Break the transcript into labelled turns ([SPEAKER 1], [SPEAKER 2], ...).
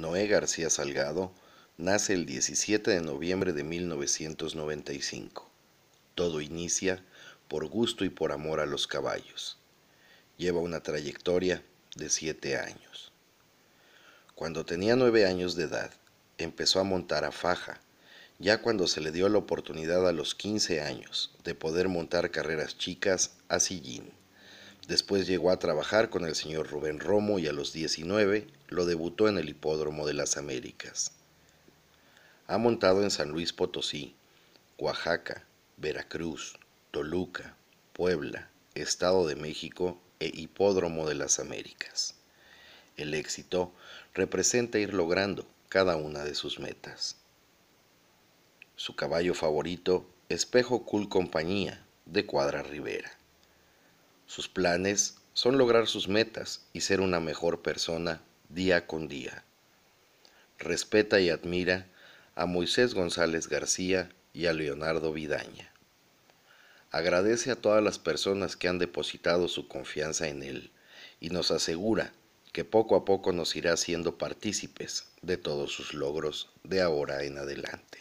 [SPEAKER 1] Noé García Salgado nace el 17 de noviembre de 1995. Todo inicia por gusto y por amor a los caballos. Lleva una trayectoria de siete años. Cuando tenía nueve años de edad, empezó a montar a faja, ya cuando se le dio la oportunidad a los 15 años de poder montar carreras chicas a sillín. Después llegó a trabajar con el señor Rubén Romo y a los 19 lo debutó en el Hipódromo de las Américas. Ha montado en San Luis Potosí, Oaxaca, Veracruz, Toluca, Puebla, Estado de México e Hipódromo de las Américas. El éxito representa ir logrando cada una de sus metas. Su caballo favorito, Espejo Cool Compañía, de Cuadra Rivera. Sus planes son lograr sus metas y ser una mejor persona día con día. Respeta y admira a Moisés González García y a Leonardo Vidaña. Agradece a todas las personas que han depositado su confianza en él y nos asegura que poco a poco nos irá siendo partícipes de todos sus logros de ahora en adelante.